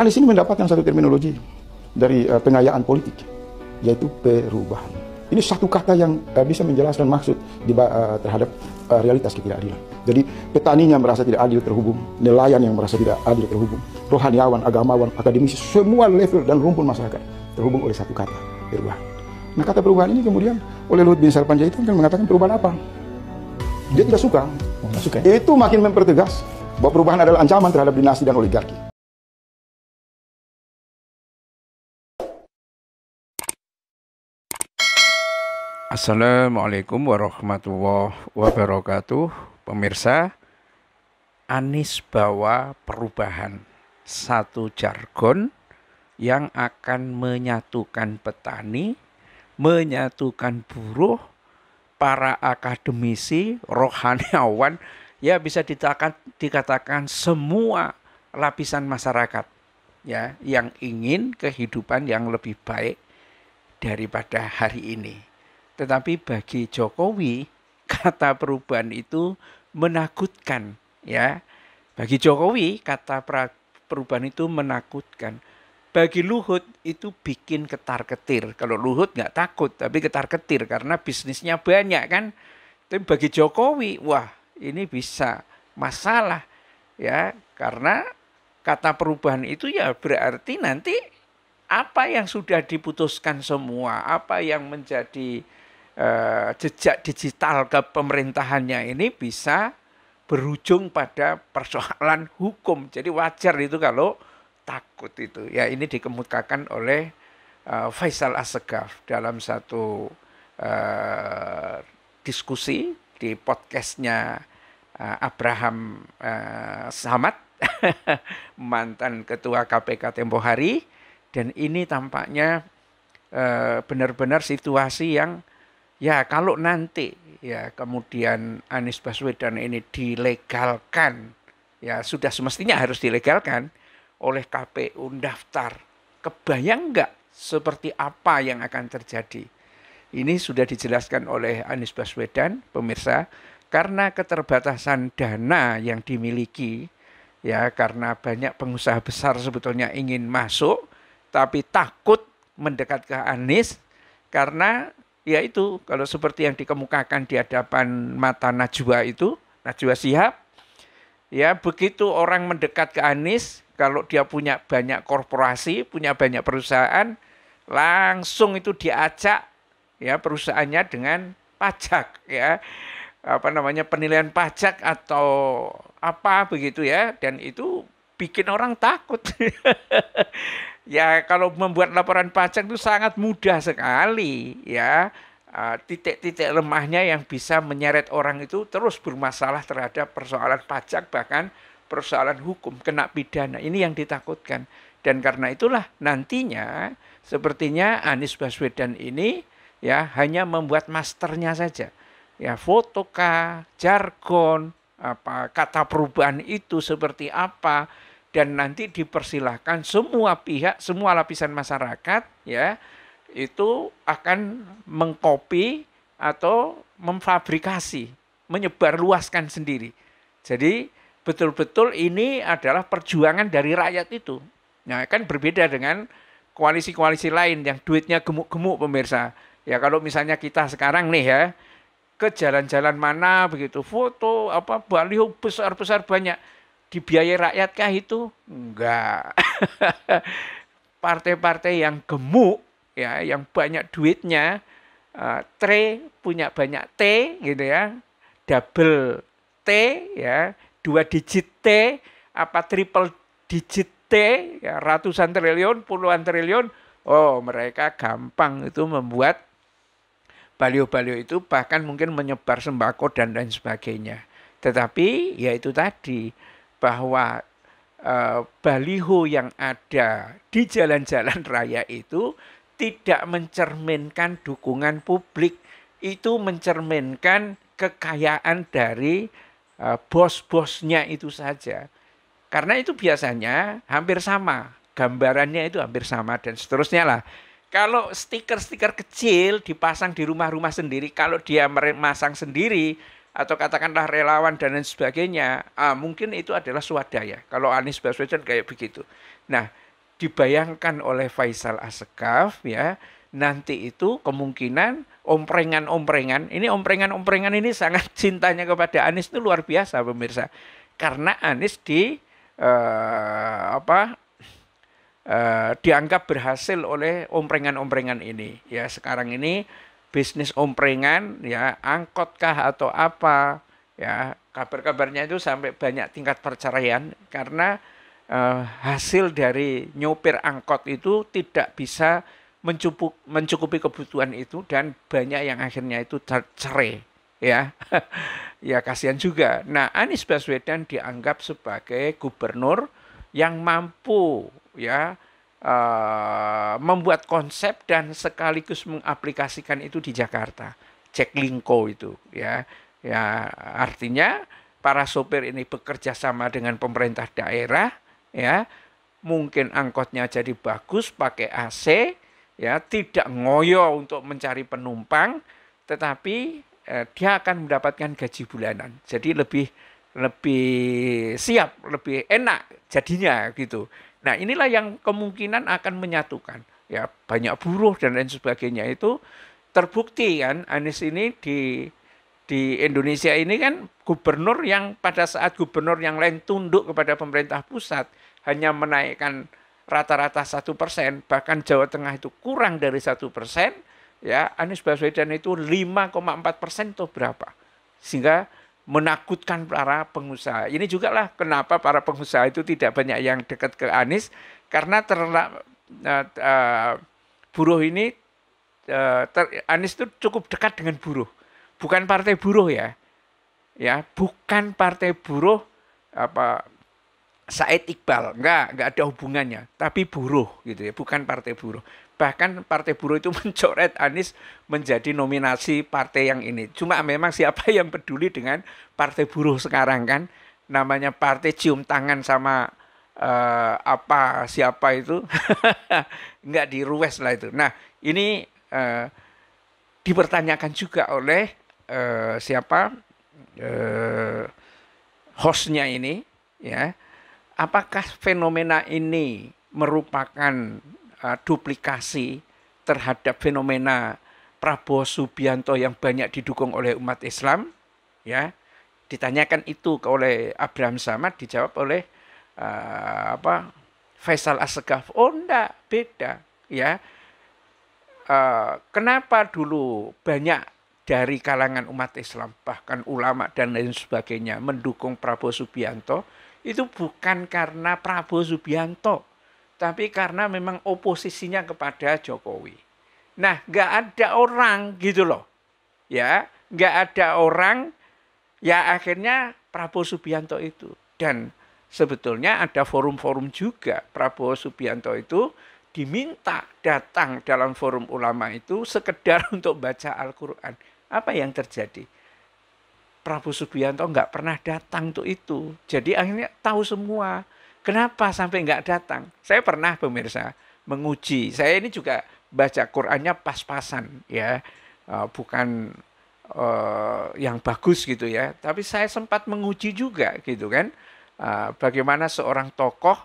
ini mendapat mendapatkan satu terminologi dari uh, pengayaan politik, yaitu perubahan. Ini satu kata yang uh, bisa menjelaskan maksud di, uh, terhadap uh, realitas ketidakadilan. Jadi petaninya merasa tidak adil terhubung, nelayan yang merasa tidak adil terhubung, rohaniawan, agamawan, akademisi, semua level dan rumpun masyarakat terhubung oleh satu kata, perubahan. Nah kata perubahan ini kemudian oleh Luhut bin Sarpanjaitan kan mengatakan perubahan apa? Dia tidak suka. Oh, suka. Ya? Itu makin mempertegas bahwa perubahan adalah ancaman terhadap dinasti dan oligarki. Assalamualaikum warahmatullahi wabarakatuh. Pemirsa, Anis bawa perubahan satu jargon yang akan menyatukan petani, menyatukan buruh, para akademisi, rohaniawan, ya bisa dikatakan, dikatakan semua lapisan masyarakat ya yang ingin kehidupan yang lebih baik daripada hari ini. Tetapi bagi Jokowi kata perubahan itu menakutkan ya. Bagi Jokowi kata perubahan itu menakutkan. Bagi Luhut itu bikin ketar-ketir. Kalau Luhut nggak takut, tapi ketar-ketir karena bisnisnya banyak kan. Tapi bagi Jokowi, wah ini bisa masalah ya karena kata perubahan itu ya berarti nanti apa yang sudah diputuskan semua, apa yang menjadi Eh, jejak digital ke pemerintahannya ini bisa berujung pada persoalan hukum. Jadi wajar itu kalau takut itu. Ya ini dikemukakan oleh uh, Faisal Asegaf dalam satu uh, diskusi di podcastnya uh, Abraham uh, Samad mantan ketua KPK tempo hari dan ini tampaknya benar-benar uh, benar -benar situasi yang Ya kalau nanti ya kemudian Anies Baswedan ini dilegalkan ya sudah semestinya harus dilegalkan oleh KPU daftar. Kebayang nggak seperti apa yang akan terjadi? Ini sudah dijelaskan oleh Anies Baswedan, pemirsa, karena keterbatasan dana yang dimiliki ya karena banyak pengusaha besar sebetulnya ingin masuk tapi takut mendekat ke Anies karena Ya itu kalau seperti yang dikemukakan di hadapan mata Najwa itu, Najwa Sihab, ya begitu orang mendekat ke Anies, kalau dia punya banyak korporasi, punya banyak perusahaan, langsung itu diajak ya perusahaannya dengan pajak ya apa namanya penilaian pajak atau apa begitu ya dan itu bikin orang takut. ya kalau membuat laporan pajak itu sangat mudah sekali ya. Eh, titik-titik lemahnya yang bisa menyeret orang itu terus bermasalah terhadap persoalan pajak bahkan persoalan hukum kena pidana ini yang ditakutkan dan karena itulah nantinya sepertinya Anies Baswedan ini ya hanya membuat masternya saja ya fotoka jargon apa kata perubahan itu seperti apa dan nanti dipersilahkan semua pihak, semua lapisan masyarakat ya itu akan mengkopi atau memfabrikasi, menyebarluaskan sendiri. Jadi betul-betul ini adalah perjuangan dari rakyat itu. Nah, kan berbeda dengan koalisi-koalisi lain yang duitnya gemuk-gemuk pemirsa. Ya kalau misalnya kita sekarang nih ya ke jalan-jalan mana begitu foto apa baliho besar-besar banyak dibiayai rakyat kah itu? Enggak. Partai-partai yang gemuk ya, yang banyak duitnya, uh, tre punya banyak T gitu ya. Double T ya, dua digit T apa triple digit T ya, ratusan triliun, puluhan triliun. Oh, mereka gampang itu membuat baliho-baliho itu bahkan mungkin menyebar sembako dan lain sebagainya. Tetapi ya itu tadi bahwa e, baliho yang ada di jalan-jalan raya itu tidak mencerminkan dukungan publik, itu mencerminkan kekayaan dari e, bos-bosnya itu saja. Karena itu biasanya hampir sama, gambarannya itu hampir sama dan seterusnya lah. Kalau stiker-stiker kecil dipasang di rumah-rumah sendiri, kalau dia masang sendiri, atau katakanlah relawan dan lain sebagainya, ah, mungkin itu adalah swadaya. Kalau Anies Baswedan kayak begitu. Nah, dibayangkan oleh Faisal Asekaf ya, nanti itu kemungkinan omprengan-omprengan, ini omprengan-omprengan ini sangat cintanya kepada Anies itu luar biasa pemirsa. Karena Anies di eh, apa eh, dianggap berhasil oleh omprengan-omprengan ini. Ya, sekarang ini bisnis omprengan ya angkotkah atau apa ya kabar-kabarnya itu sampai banyak tingkat perceraian karena eh, hasil dari nyopir angkot itu tidak bisa mencukup, mencukupi kebutuhan itu dan banyak yang akhirnya itu cerai ya ya kasihan juga nah Anies Baswedan dianggap sebagai gubernur yang mampu ya uh, membuat konsep dan sekaligus mengaplikasikan itu di Jakarta. Ceklingko Linko itu ya. Ya, artinya para sopir ini bekerja sama dengan pemerintah daerah ya. Mungkin angkotnya jadi bagus pakai AC ya, tidak ngoyo untuk mencari penumpang tetapi eh, dia akan mendapatkan gaji bulanan. Jadi lebih lebih siap, lebih enak jadinya gitu. Nah, inilah yang kemungkinan akan menyatukan ya banyak buruh dan lain sebagainya itu terbukti kan Anies ini di di Indonesia ini kan gubernur yang pada saat gubernur yang lain tunduk kepada pemerintah pusat hanya menaikkan rata-rata satu persen bahkan Jawa Tengah itu kurang dari satu persen ya Anies Baswedan itu 5,4 persen tuh berapa sehingga menakutkan para pengusaha. Ini juga lah kenapa para pengusaha itu tidak banyak yang dekat ke Anies karena ter, uh, eh, uh, eh, buruh ini uh, ter, Anies itu cukup dekat dengan buruh, bukan partai buruh ya, ya bukan partai buruh apa Said Iqbal, enggak, enggak ada hubungannya, tapi buruh gitu ya, bukan partai buruh bahkan Partai Buruh itu mencoret Anies menjadi nominasi partai yang ini. Cuma memang siapa yang peduli dengan Partai Buruh sekarang kan namanya partai cium tangan sama uh, apa siapa itu nggak dirues lah itu. Nah ini uh, dipertanyakan juga oleh uh, siapa uh, hostnya ini ya apakah fenomena ini merupakan uh, duplikasi terhadap fenomena Prabowo Subianto yang banyak didukung oleh umat Islam ya ditanyakan itu oleh Abraham Samad dijawab oleh uh, apa Faisal Assegaf, oh enggak beda ya uh, kenapa dulu banyak dari kalangan umat Islam bahkan ulama dan lain sebagainya mendukung Prabowo Subianto itu bukan karena Prabowo Subianto tapi karena memang oposisinya kepada Jokowi. Nah, nggak ada orang gitu loh, ya, nggak ada orang, ya akhirnya Prabowo Subianto itu dan sebetulnya ada forum-forum juga Prabowo Subianto itu diminta datang dalam forum ulama itu sekedar untuk baca Al-Quran. Apa yang terjadi? Prabowo Subianto nggak pernah datang untuk itu. Jadi akhirnya tahu semua Kenapa sampai nggak datang? Saya pernah pemirsa menguji. Saya ini juga baca Qurannya pas-pasan ya, eh, bukan uh, yang bagus gitu ya. Tapi saya sempat menguji juga gitu kan, uh, bagaimana seorang tokoh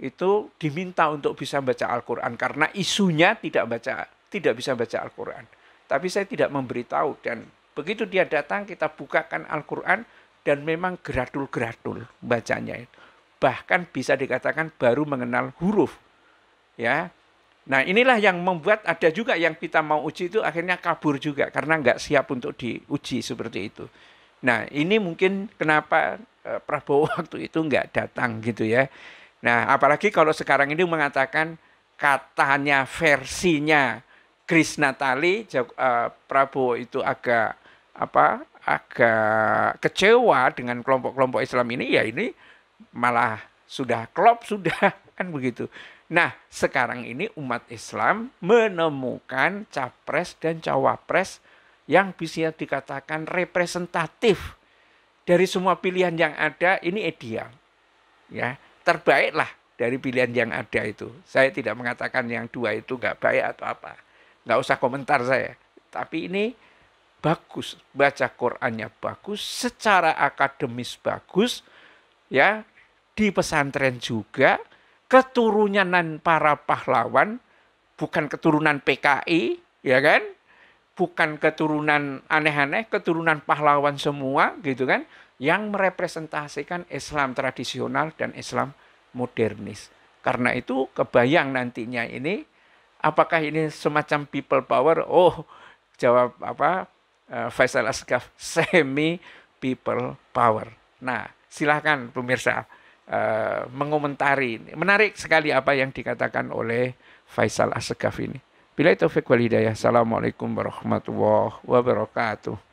itu diminta untuk bisa baca Al-Quran karena isunya tidak baca tidak bisa baca Al-Quran. Tapi saya tidak memberitahu dan begitu dia datang kita bukakan Al-Quran dan memang geradul-geradul bacanya itu bahkan bisa dikatakan baru mengenal huruf. Ya. Nah, inilah yang membuat ada juga yang kita mau uji itu akhirnya kabur juga karena nggak siap untuk diuji seperti itu. Nah, ini mungkin kenapa e, Prabowo waktu itu nggak datang gitu ya. Nah, apalagi kalau sekarang ini mengatakan katanya versinya Kris Natali e, Prabowo itu agak apa agak kecewa dengan kelompok-kelompok Islam ini ya ini malah sudah klop sudah kan begitu. Nah, sekarang ini umat Islam menemukan capres dan cawapres yang bisa dikatakan representatif dari semua pilihan yang ada ini ideal. Ya, terbaiklah dari pilihan yang ada itu. Saya tidak mengatakan yang dua itu nggak baik atau apa. Nggak usah komentar saya. Tapi ini bagus, baca Qur'annya bagus, secara akademis bagus, ya di pesantren juga keturunan para pahlawan bukan keturunan PKI ya kan bukan keturunan aneh-aneh keturunan pahlawan semua gitu kan yang merepresentasikan Islam tradisional dan Islam modernis karena itu kebayang nantinya ini apakah ini semacam people power oh jawab apa eh, Faisal Askaf semi people power nah silahkan pemirsa uh, mengomentari. Menarik sekali apa yang dikatakan oleh Faisal Asegaf ini. Bila itu Fikwal Assalamualaikum warahmatullahi wabarakatuh.